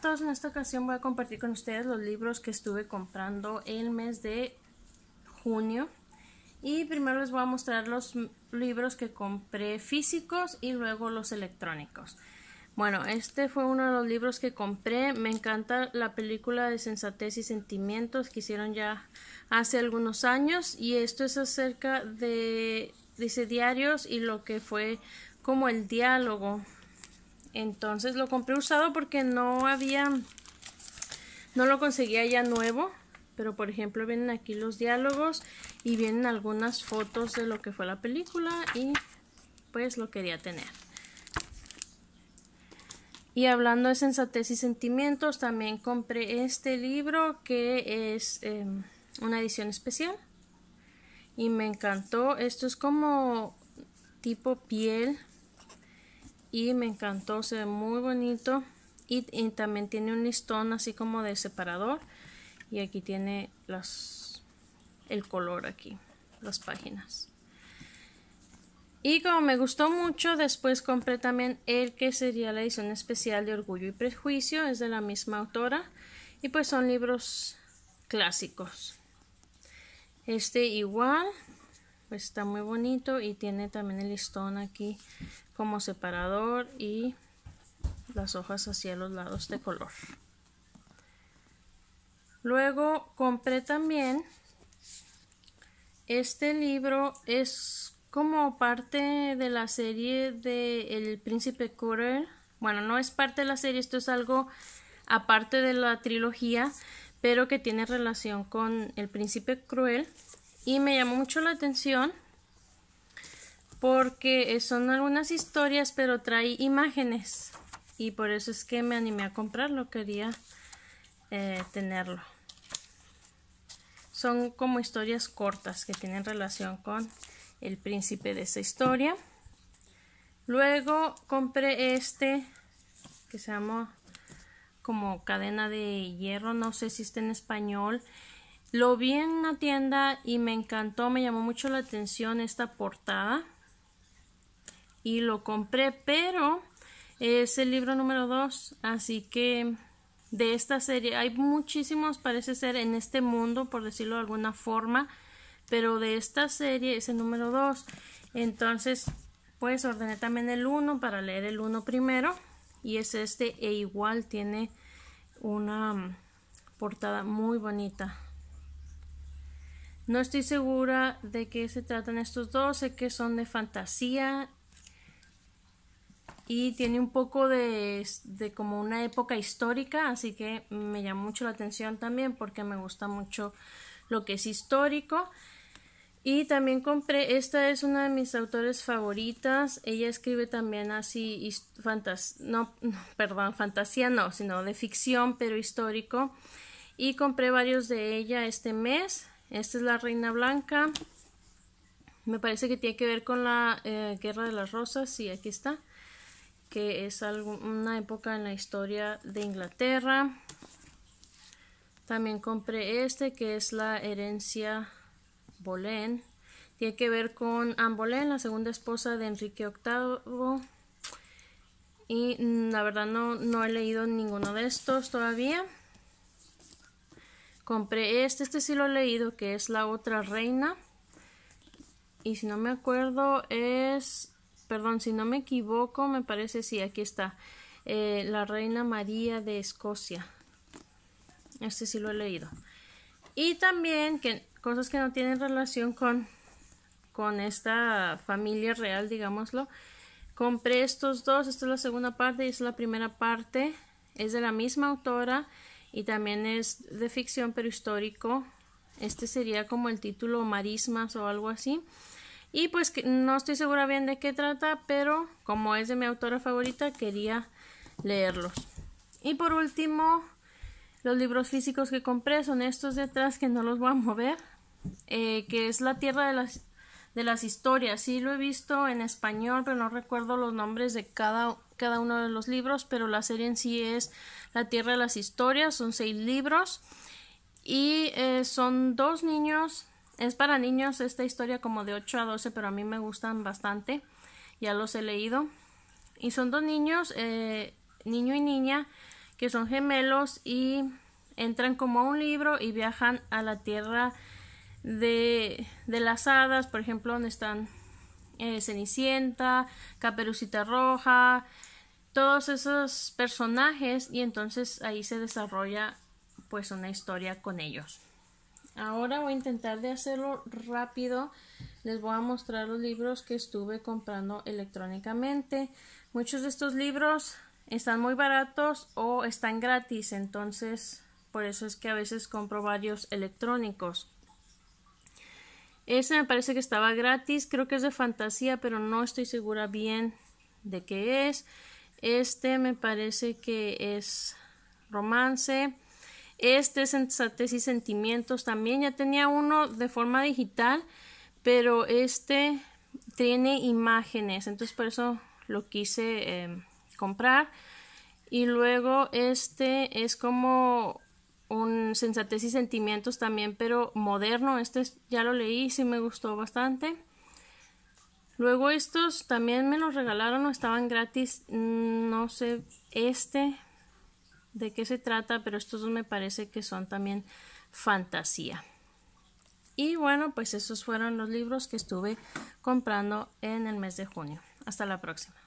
todos, en esta ocasión voy a compartir con ustedes los libros que estuve comprando el mes de junio. Y primero les voy a mostrar los libros que compré físicos y luego los electrónicos. Bueno, este fue uno de los libros que compré. Me encanta la película de Sensatez y Sentimientos que hicieron ya hace algunos años. Y esto es acerca de, dice, diarios y lo que fue como el diálogo entonces lo compré usado porque no había, no lo conseguía ya nuevo. Pero por ejemplo vienen aquí los diálogos y vienen algunas fotos de lo que fue la película y pues lo quería tener. Y hablando de sensatez y sentimientos, también compré este libro que es em, una edición especial. Y me encantó. Esto es como tipo piel y me encantó, se ve muy bonito y, también tiene un listón así como de separador y aquí tiene el color aquí, las páginas. Y como me gustó mucho, después compré también el que sería la edición especial de Orgullo y Prejuicio, es de la misma autora y pues son libros clásicos. Este igual pues está muy bonito y tiene también el listón aquí como separador y las hojas hacia los lados de color luego compré también este libro es como parte de la serie de El Príncipe Cruel. bueno no es parte de la serie esto es algo aparte de la trilogía pero que tiene relación con El Príncipe Cruel y me llamó mucho la atención porque son algunas historias, pero trae imágenes. Y por eso es que me animé a comprarlo, quería eh, tenerlo. Son como historias cortas que tienen relación con el príncipe de esa historia. Luego compré este que se llama como cadena de hierro, no sé si está en español. Lo vi en una tienda y me encantó, me llamó mucho la atención esta portada y lo compré, pero es el libro número 2, así que de esta serie hay muchísimos, parece ser, en este mundo, por decirlo de alguna forma, pero de esta serie es el número 2. Entonces, pues ordené también el 1 para leer el 1 primero y es este e igual tiene una portada muy bonita. No estoy segura de qué se tratan estos dos, sé que son de fantasía y tiene un poco de, como una época histórica, así que me llama mucho la atención también porque me gusta mucho lo que es histórico. Y también compré, esta es una de mis autores favoritas, ella escribe también así, fantas no, perdón, fantasía no, sino de ficción, pero histórico. Y compré varios de ella este mes, esta es la Reina Blanca. Me parece que tiene que ver con la eh, Guerra de las Rosas. Y aquí está. Que es alguna una época en la historia de Inglaterra. También compré este que es la herencia Bolén. Tiene que ver con Anne Bolén, la segunda esposa de Enrique VIII. Y mm, la verdad no he leído ninguno de estos todavía. Compré este, este sí lo he leído, que es La Otra Reina. Y si no me acuerdo es, perdón, si no me equivoco, me parece, sí, aquí está. Eh, la Reina María de Escocia. Este sí lo he leído. Y también que, cosas que no tienen relación con, con esta familia real, digámoslo. Compré estos dos, esta es la segunda parte y esta es la primera parte. Es de la misma autora y también es de ficción pero histórico. Este sería como el título Marismas o algo así. Y pues no estoy segura bien de qué trata, pero como es de mi autora favorita, quería leerlos. Y por último, los libros físicos que compré son estos de atrás que no los voy a mover, eh, que es La Tierra de las, de las Historias. Sí lo he visto en español, pero no recuerdo los nombres de cada cada uno de los libros, pero la serie en sí es La Tierra de las Historias, son seis libros y eh, son dos niños, es para niños esta historia como de 8 a 12, pero a mí me gustan bastante, ya los he leído y son dos niños, eh, niño y niña, que son gemelos y entran como a un libro y viajan a la Tierra de, las hadas, por ejemplo, donde están eh, Cenicienta, Caperucita Roja, todos esos personajes y entonces ahí se desarrolla pues una historia con ellos. Ahora voy a intentar de hacerlo rápido. Les voy a mostrar los libros que estuve comprando electrónicamente. Muchos de estos libros están muy baratos o están gratis, entonces por eso es que a veces compro varios electrónicos. Ese me parece que estaba gratis, creo que es de fantasía, pero no estoy segura bien de qué es. Este me parece que es romance. Este es sensatez y sentimientos. También ya tenía uno de forma digital, pero este tiene imágenes. Entonces por eso lo quise eh, comprar. Y luego este es como un sensatez y sentimientos también, pero moderno. Este ya lo leí, sí me gustó bastante. Luego estos también me los regalaron o estaban gratis. Mm, no sé este de qué se trata, pero estos me parece que son también fantasía. Y bueno, pues esos fueron los libros que estuve comprando en el mes de junio. Hasta la próxima.